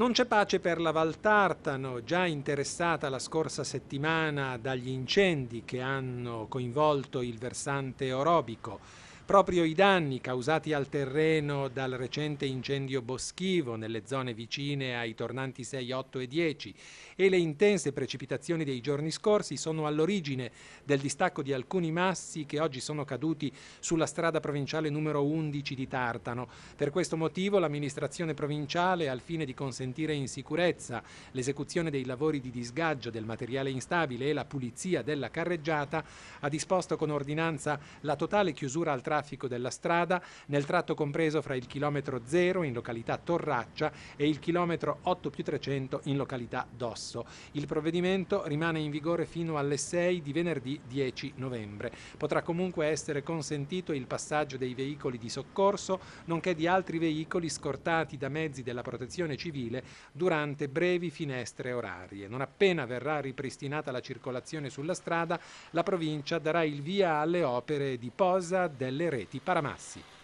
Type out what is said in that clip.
Non c'è pace per la Val Tartano, già interessata la scorsa settimana dagli incendi che hanno coinvolto il versante orobico. Proprio i danni causati al terreno dal recente incendio boschivo nelle zone vicine ai tornanti 6, 8 e 10 e le intense precipitazioni dei giorni scorsi sono all'origine del distacco di alcuni massi che oggi sono caduti sulla strada provinciale numero 11 di Tartano. Per questo motivo l'amministrazione provinciale, al fine di consentire in sicurezza l'esecuzione dei lavori di disgaggio del materiale instabile e la pulizia della carreggiata, ha disposto con ordinanza la totale chiusura al traffico traffico della strada nel tratto compreso fra il chilometro 0 in località Torraccia e il chilometro 8 più 300 in località Dosso. Il provvedimento rimane in vigore fino alle 6 di venerdì 10 novembre. Potrà comunque essere consentito il passaggio dei veicoli di soccorso, nonché di altri veicoli scortati da mezzi della protezione civile durante brevi finestre orarie. Non appena verrà ripristinata la circolazione sulla strada, la provincia darà il via alle opere di posa delle reti Paramassi.